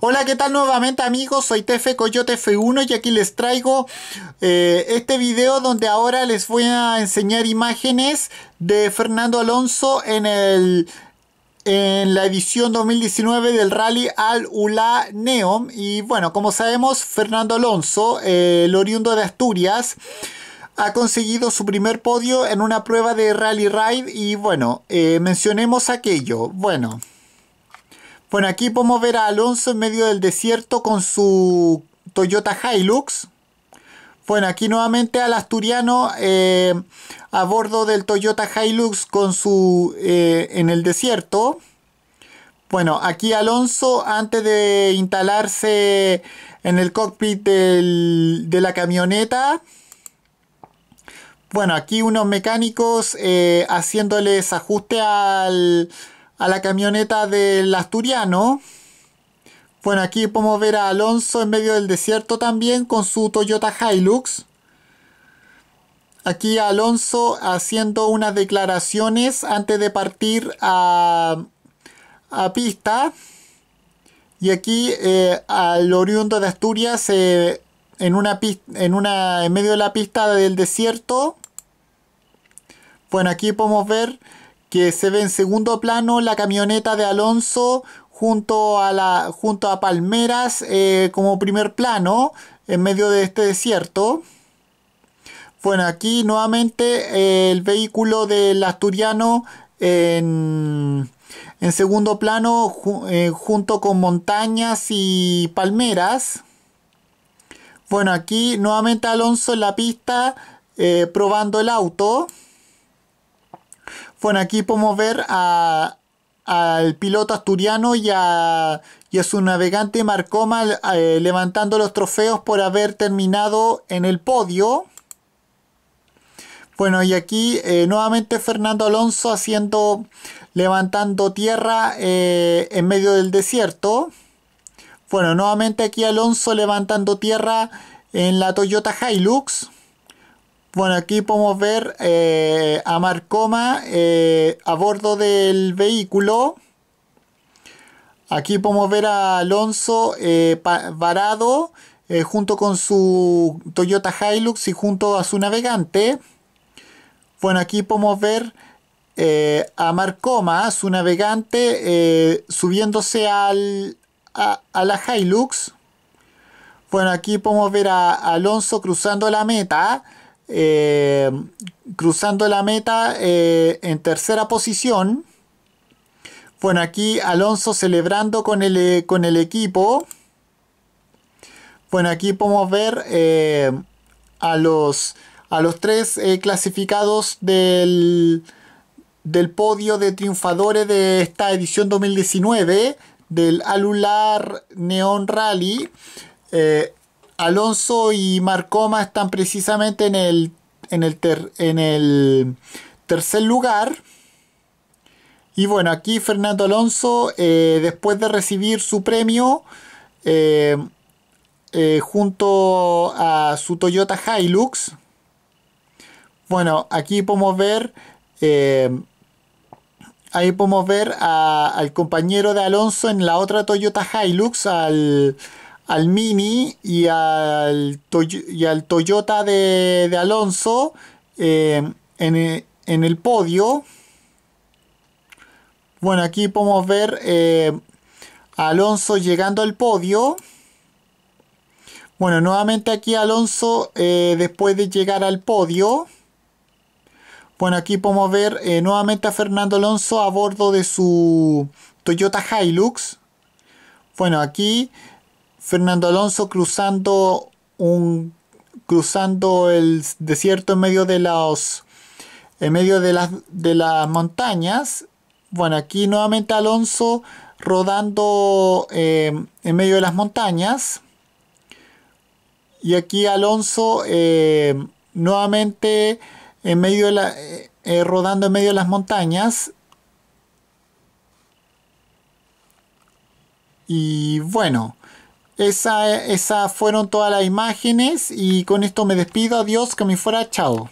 Hola, ¿qué tal nuevamente amigos? Soy Tefe Coyote F1 y aquí les traigo eh, este video donde ahora les voy a enseñar imágenes de Fernando Alonso en el en la edición 2019 del rally Al Ula Neom y bueno, como sabemos, Fernando Alonso, el oriundo de Asturias, ha conseguido su primer podio en una prueba de rally ride y bueno, eh, mencionemos aquello. Bueno, bueno, aquí podemos ver a Alonso en medio del desierto con su Toyota Hilux. Bueno, aquí nuevamente al asturiano eh, a bordo del Toyota Hilux con su eh, en el desierto. Bueno, aquí Alonso antes de instalarse en el cockpit de la camioneta. Bueno, aquí unos mecánicos eh, haciéndoles ajuste al, a la camioneta del asturiano. Bueno, aquí podemos ver a Alonso en medio del desierto también con su Toyota Hilux. Aquí Alonso haciendo unas declaraciones antes de partir a, pista. Y aquí eh, al oriundo de Asturias eh, en, una en, una, en medio de la pista del desierto. Bueno, aquí podemos ver se ve en segundo plano la camioneta de Alonso junto a, junto a palmeras eh, como primer plano en medio de este desierto. Bueno, aquí nuevamente eh, el vehículo del asturiano en, segundo plano eh, junto con montañas y palmeras. Bueno, aquí nuevamente Alonso en la pista probando el auto. Bueno, aquí podemos ver al piloto asturiano y a, su navegante Marcoma eh, levantando los trofeos por haber terminado en el podio. Bueno, y aquí eh, nuevamente Fernando Alonso haciendo, levantando tierra eh, en medio del desierto. Bueno, nuevamente aquí Alonso levantando tierra en la Toyota Hilux. Bueno, aquí podemos ver eh, a Marcoma eh, a bordo del vehículo. Aquí podemos ver a Alonso eh, varado junto con su Toyota Hilux y junto a su navegante. Bueno, aquí podemos ver a Marcoma, su navegante, subiéndose al, a la Hilux. Bueno, aquí podemos ver a Alonso cruzando la meta. Eh, cruzando la meta eh, en tercera posición. Bueno, aquí Alonso celebrando con el, eh, con el equipo. Bueno, aquí podemos ver a, los, a los tres clasificados del, del podio de triunfadores de esta edición 2019 del Alular Neon Rally. Eh, Alonso y Marcoma están precisamente en el, en el, en el tercer lugar. Y bueno, aquí Fernando Alonso, eh, después de recibir su premio, eh, eh, junto a su Toyota Hilux, bueno, aquí podemos ver, ahí podemos ver al compañero de Alonso en la otra Toyota Hilux, al al Mini y al, y al Toyota de, Alonso eh, e, en, el podio. Bueno, aquí podemos ver eh, a Alonso llegando al podio. Bueno, nuevamente aquí Alonso eh, después de llegar al podio. Bueno, aquí podemos ver nuevamente a Fernando Alonso a bordo de su Toyota Hilux. Bueno, aquí Fernando Alonso cruzando un cruzando el desierto en medio de los en medio de las de las montañas bueno aquí nuevamente Alonso rodando eh, en medio de las montañas y aquí Alonso eh, nuevamente en medio de eh, rodando en medio de las montañas y bueno esa, esa fueron todas las imágenes y con esto me despido. Adiós, que me fuera. Chao.